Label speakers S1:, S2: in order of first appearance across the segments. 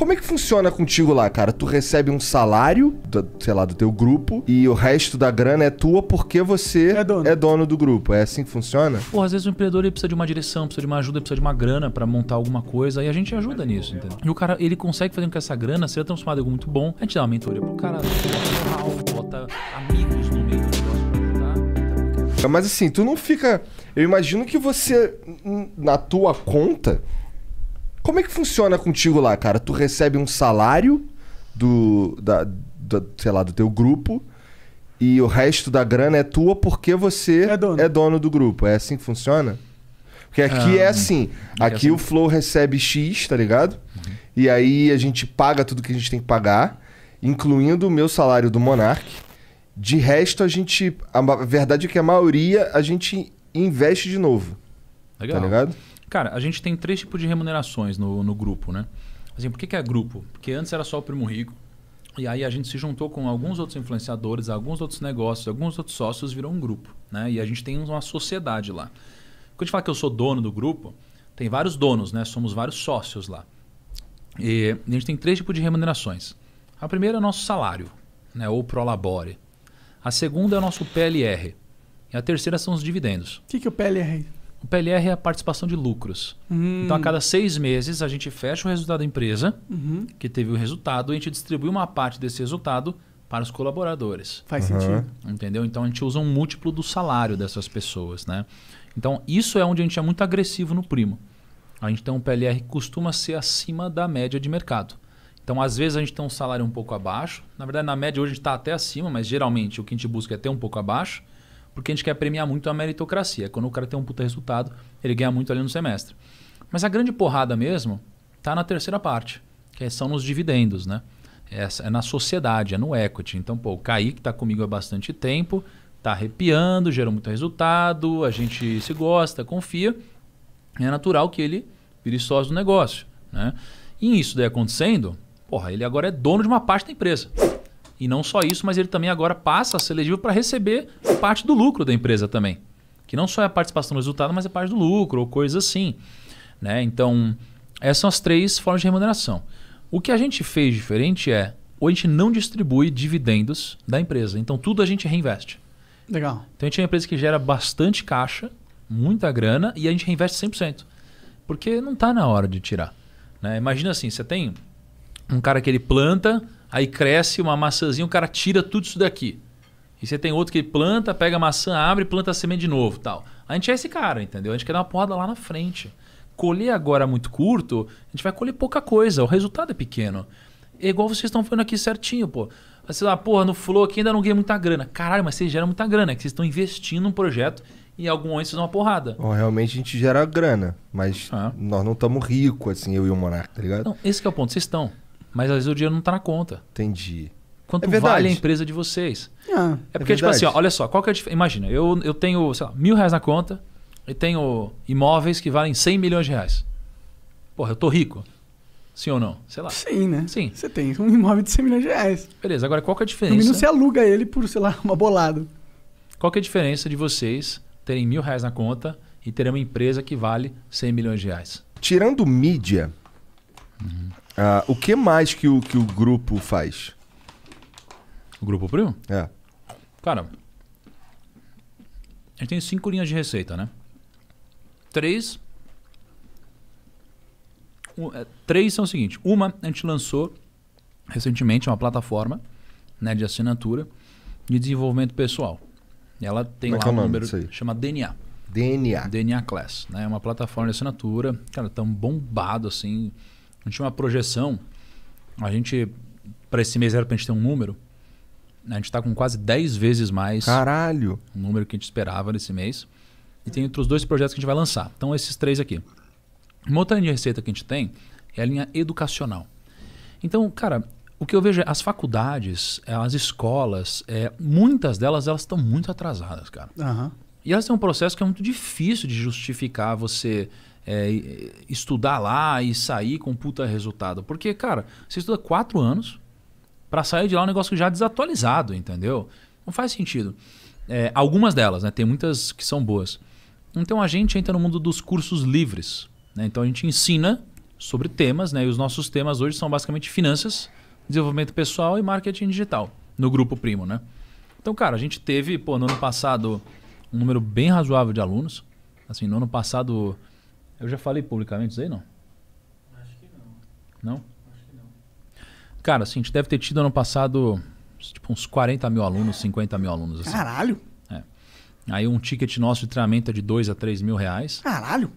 S1: Como é que funciona contigo lá, cara? Tu recebe um salário, do, sei lá, do teu grupo, e o resto da grana é tua porque você é dono, é dono do grupo. É assim que funciona?
S2: Pô, às vezes o empreendedor ele precisa de uma direção, precisa de uma ajuda, precisa de uma grana para montar alguma coisa, e a gente ajuda nisso, entendeu? E o cara, ele consegue fazer com que essa grana seja transformada em algo muito bom. A gente dá uma mentoria pro cara, bota amigos no meio do negócio
S1: pra ajudar. Mas assim, tu não fica... Eu imagino que você, na tua conta como é que funciona contigo lá, cara? Tu recebe um salário do, da, da sei lá, do teu grupo e o resto da grana é tua porque você é dono, é dono do grupo. É assim que funciona? Porque aqui é ah, assim. é assim. Aqui é assim. o Flow recebe X, tá ligado? Uhum. E aí a gente paga tudo que a gente tem que pagar, incluindo o meu salário do Monark. De resto, a gente. A verdade é que a maioria a gente investe de novo.
S2: Tá Legal. Tá ligado? Cara, a gente tem três tipos de remunerações no, no grupo, né? Assim, por que, que é grupo? Porque antes era só o Primo Rico. E aí a gente se juntou com alguns outros influenciadores, alguns outros negócios, alguns outros sócios, virou um grupo. Né? E a gente tem uma sociedade lá. Quando a gente fala que eu sou dono do grupo, tem vários donos, né? somos vários sócios lá. E a gente tem três tipos de remunerações. A primeira é o nosso salário, né? ou prolabore. A segunda é o nosso PLR. E a terceira são os dividendos. O
S1: que, que é o PLR?
S2: O PLR é a participação de lucros. Hum. Então, a cada seis meses, a gente fecha o resultado da empresa, uhum. que teve o resultado, e a gente distribui uma parte desse resultado para os colaboradores. Faz uhum. sentido. Entendeu? Então, a gente usa um múltiplo do salário dessas pessoas. Né? Então, isso é onde a gente é muito agressivo no primo. A gente tem um PLR que costuma ser acima da média de mercado. Então, às vezes, a gente tem um salário um pouco abaixo. Na verdade, na média, hoje a gente está até acima, mas geralmente o que a gente busca é ter um pouco abaixo porque a gente quer premiar muito a meritocracia. Quando o cara tem um puta resultado, ele ganha muito ali no semestre. Mas a grande porrada mesmo está na terceira parte, que é, são nos dividendos, né? É, é na sociedade, é no equity. Então, pô, o Kaique está comigo há bastante tempo, está arrepiando, gerou muito resultado, a gente se gosta, confia. É natural que ele vire sócio do negócio, né? E isso daí acontecendo, porra, ele agora é dono de uma parte da empresa. E não só isso, mas ele também agora passa a ser elegível para receber parte do lucro da empresa também. Que não só é a participação no resultado, mas é parte do lucro ou coisa assim. Né? Então, essas são as três formas de remuneração. O que a gente fez diferente é, ou a gente não distribui dividendos da empresa. Então, tudo a gente reinveste. Legal. Então, a gente é uma empresa que gera bastante caixa, muita grana, e a gente reinveste 100%. Porque não está na hora de tirar. Né? Imagina assim, você tem um cara que ele planta, aí cresce uma maçãzinha, o cara tira tudo isso daqui. E você tem outro que planta, pega a maçã, abre, planta a semente de novo tal. A gente é esse cara, entendeu? A gente quer dar uma porrada lá na frente. Colher agora muito curto, a gente vai colher pouca coisa, o resultado é pequeno. É igual vocês estão fazendo aqui certinho, pô. Você lá, porra, no Flow aqui ainda não ganha muita grana. Caralho, mas vocês geram muita grana, é que vocês estão investindo num projeto e em algum momento vocês dão uma porrada.
S1: Bom, realmente a gente gera grana, mas ah. nós não estamos ricos, assim, eu e o Monarca, tá ligado? Não,
S2: esse é o ponto, vocês estão. Mas às vezes o dinheiro não está na conta. Entendi. Quanto é vale a empresa de vocês? Ah, é, é porque, é tipo assim, ó, olha só, qual que é a diferença? Imagina, eu, eu tenho, sei lá, mil reais na conta e tenho imóveis que valem 100 milhões de reais. Porra, eu tô rico. Sim ou não? Sei lá. Sim, né? Sim. Você tem um imóvel de 100 milhões de reais. Beleza, agora qual que é a diferença? No mínimo você aluga ele por, sei lá, uma bolada. Qual que é a diferença de vocês terem mil reais na conta e terem uma empresa que vale 100 milhões de reais?
S1: Tirando mídia, uhum. Ah, o que mais que o, que o grupo faz? O grupo Primo? É.
S2: Cara, a gente tem cinco linhas de receita, né? Três. Um, é, três são o seguinte: uma a gente lançou recentemente uma plataforma né, de assinatura de desenvolvimento pessoal. Ela tem Como é lá é um nome número chama DNA. DNA. DNA Class, né? É uma plataforma de assinatura, cara, tão bombado assim a gente tinha uma projeção. A gente, para esse mês era para a gente ter um número. Né, a gente está com quase 10 vezes mais. Caralho! O número que a gente esperava nesse mês. E tem outros dois projetos que a gente vai lançar. Então, esses três aqui. Uma outra linha de receita que a gente tem é a linha educacional. Então, cara, o que eu vejo é as faculdades, eh, as escolas, é, muitas delas elas estão muito atrasadas, cara. Uhum. E elas têm um processo que é muito difícil de justificar você é, estudar lá e sair com puta resultado. Porque, cara, você estuda quatro anos para sair de lá é um negócio já desatualizado, entendeu? Não faz sentido. É, algumas delas, né? Tem muitas que são boas. Então a gente entra no mundo dos cursos livres. Né? Então a gente ensina sobre temas, né? E os nossos temas hoje são basicamente finanças, desenvolvimento pessoal e marketing digital, no grupo primo, né? Então, cara, a gente teve, pô, no ano passado, um número bem razoável de alunos. Assim, no ano passado, eu já falei publicamente isso aí, não? Acho que não. Não? Acho que não. Cara, assim, a gente deve ter tido ano passado tipo, uns 40 mil alunos, 50 mil alunos. Assim. Caralho! É. Aí um ticket nosso de treinamento é de 2 a 3 mil reais. Caralho!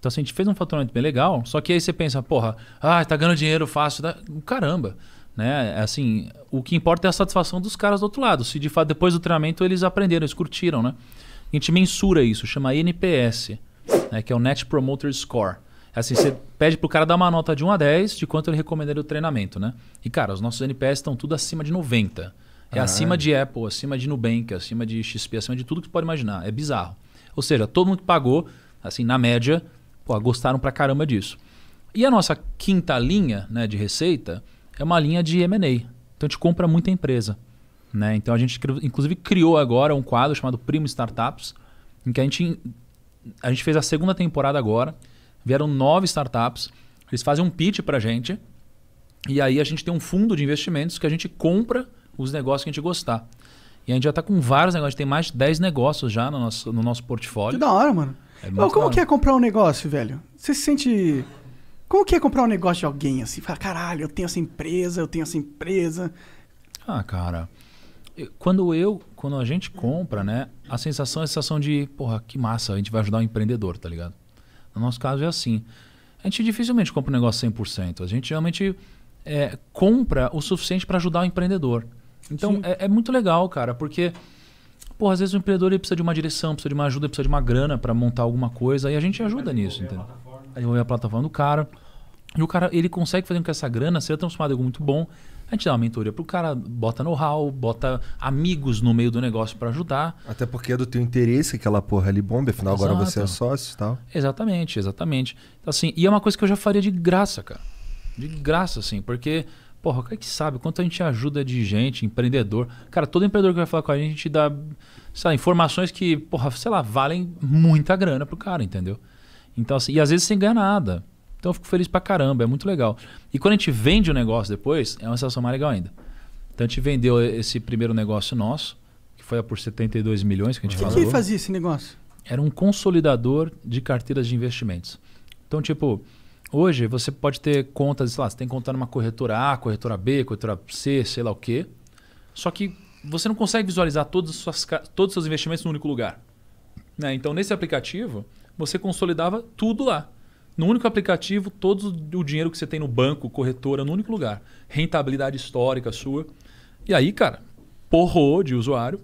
S2: Então assim, a gente fez um faturamento bem legal, só que aí você pensa, porra, ah, tá ganhando dinheiro fácil. Da... Tá, caramba! Né? É assim, o que importa é a satisfação dos caras do outro lado. Se de fato depois do treinamento eles aprenderam, eles curtiram, né? A gente mensura isso, chama NPS né, que é o Net Promoter Score. É assim, você pede pro cara dar uma nota de 1 a 10 de quanto ele recomendaria o treinamento, né? E, cara, os nossos NPS estão tudo acima de 90. É ah, acima é. de Apple, acima de Nubank, acima de XP, acima de tudo que você pode imaginar. É bizarro. Ou seja, todo mundo que pagou, assim, na média, pô, gostaram pra caramba disso. E a nossa quinta linha né, de receita é uma linha de M&A. Então a gente compra muita empresa. Né? Então a gente inclusive criou agora um quadro chamado Primo Startups, em que a gente a gente fez a segunda temporada agora, vieram nove startups, eles fazem um pitch para a gente, e aí a gente tem um fundo de investimentos que a gente compra os negócios que a gente gostar. E a gente já está com vários negócios, tem mais de dez negócios já no nosso, no nosso portfólio. Que da hora, mano. É como que
S1: é comprar um negócio, velho? Você se sente. Como que é comprar um negócio de alguém assim? Fala, caralho,
S2: eu tenho essa empresa, eu tenho essa empresa. Ah, cara quando eu, quando a gente compra, né, a sensação é a sensação de, porra, que massa, a gente vai ajudar um empreendedor, tá ligado? No nosso caso é assim. A gente dificilmente compra um negócio 100%. A gente realmente é, compra o suficiente para ajudar o empreendedor. Então é, é, muito legal, cara, porque porra, às vezes o empreendedor precisa de uma direção, precisa de uma ajuda, precisa de uma grana para montar alguma coisa e a gente ajuda nisso, entendeu? Aí eu a plataforma do cara. E o cara, ele consegue fazer com que essa grana seja transformada em algo muito bom. A gente dá uma mentoria pro cara, bota know-how, bota amigos no meio do negócio para ajudar.
S1: Até porque é do teu interesse aquela porra ali bomba, afinal Exato. agora você é sócio e tal.
S2: Exatamente, exatamente. Então, assim, e é uma coisa que eu já faria de graça, cara. De graça, assim, porque, porra, o cara que sabe quanto a gente ajuda de gente, empreendedor. Cara, todo empreendedor que vai falar com a gente, a gente dá, sei lá, informações que, porra, sei lá, valem muita grana pro cara, entendeu? Então, assim, e às vezes sem ganhar nada. Então eu fico feliz pra caramba, é muito legal. E quando a gente vende o negócio depois, é uma sensação mais legal ainda. Então a gente vendeu esse primeiro negócio nosso, que foi a por 72 milhões que a gente que falou. O que fazia esse negócio? Era um consolidador de carteiras de investimentos. Então, tipo, hoje você pode ter contas, sei lá, você tem que numa corretora A, corretora B, corretora C, sei lá o quê. Só que você não consegue visualizar todas suas, todos os seus investimentos num único lugar. Né? Então, nesse aplicativo, você consolidava tudo lá. No único aplicativo, todo o dinheiro que você tem no banco, corretora, no único lugar. Rentabilidade histórica sua. E aí, cara, porrou de usuário.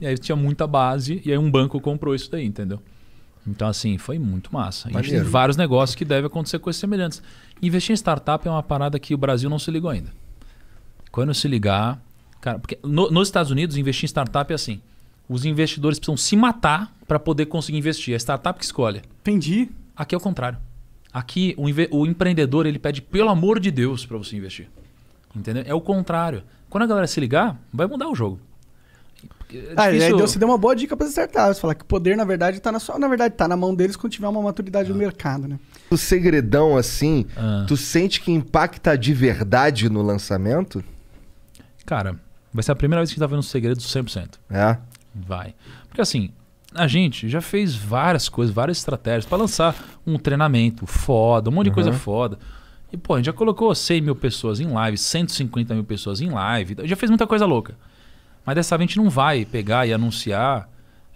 S2: E aí tinha muita base. E aí um banco comprou isso daí, entendeu? Então, assim, foi muito massa. A tem vários negócios que devem acontecer coisas semelhantes. Investir em startup é uma parada que o Brasil não se ligou ainda. Quando se ligar. Cara, porque no, nos Estados Unidos, investir em startup é assim. Os investidores precisam se matar para poder conseguir investir. É a startup que escolhe. Entendi. Aqui é o contrário. Aqui, o, o empreendedor ele pede pelo amor de Deus para você investir. Entendeu? É o contrário. Quando a galera se ligar, vai mudar o jogo. É ah, aí você
S1: deu uma boa dica para acertar. Você falar que o poder, na verdade, está na sua, na verdade, tá na mão deles quando tiver uma maturidade ah. do mercado, né? O segredão, assim, ah. tu sente que impacta de verdade no lançamento?
S2: Cara, vai ser a primeira vez que a gente tá vendo um segredo 100%. É? Vai. Porque assim, a gente já fez várias coisas, várias estratégias para lançar um treinamento foda, um monte uhum. de coisa uhum. foda. E, pô, a gente já colocou 100 mil pessoas em live, 150 mil pessoas em live, já fez muita coisa louca. Mas dessa vez a gente não vai pegar e anunciar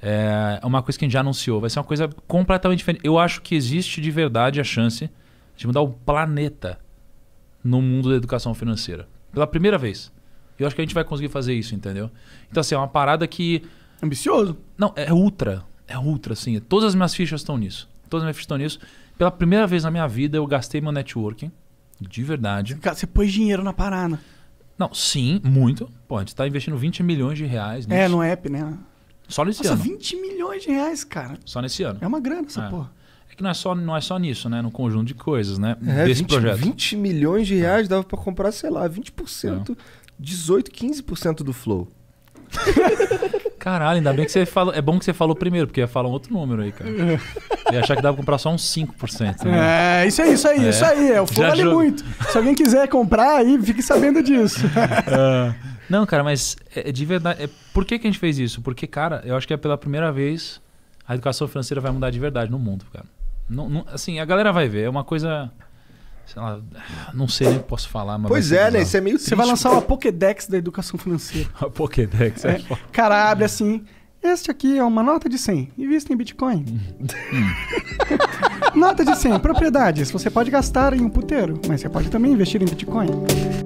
S2: é, uma coisa que a gente já anunciou. Vai ser uma coisa completamente diferente. Eu acho que existe de verdade a chance de mudar o planeta no mundo da educação financeira. Pela primeira vez. Eu acho que a gente vai conseguir fazer isso, entendeu? Então, assim, é uma parada que Ambicioso? Não, é ultra. É ultra, assim. Todas as minhas fichas estão nisso. Todas as minhas fichas estão nisso. Pela primeira vez na minha vida, eu gastei meu networking. De verdade. Você pôs dinheiro na parada. Não, sim, muito. Pô, a gente tá investindo 20 milhões de reais é, nisso. É, no app, né? Só nesse Nossa, ano. 20 milhões de reais, cara. Só nesse ano. É uma grana essa é. porra. É que não é, só, não é só nisso, né? No conjunto de coisas, né? É, Desse 20, projeto. 20 milhões de reais é. dava para
S1: comprar, sei lá, 20%,
S2: é. 18, 15% do Flow. Caralho, ainda bem que você falou. É bom que você falou primeiro, porque ia falar um outro número aí, cara. ia achar que dava pra comprar só uns 5%. Né? É, isso aí, isso aí, é. isso aí. É, o muito.
S1: Se alguém quiser comprar, aí fique sabendo disso.
S2: É. não, cara, mas é, é, de verdade. É, por que, que a gente fez isso? Porque, cara, eu acho que é pela primeira vez a educação financeira vai mudar de verdade no mundo, cara. Não, não, assim, a galera vai ver. É uma coisa. Lá, não sei nem o que posso falar. Mas pois é, né? Isso é meio triste, Você vai lançar uma
S1: Pokédex da educação financeira. a Pokédex, é. é. Cara, abre assim. Este aqui é uma nota de 100. Invista em Bitcoin. Hum. nota de 100. Propriedades. Você pode gastar em um puteiro, mas você pode também investir em Bitcoin.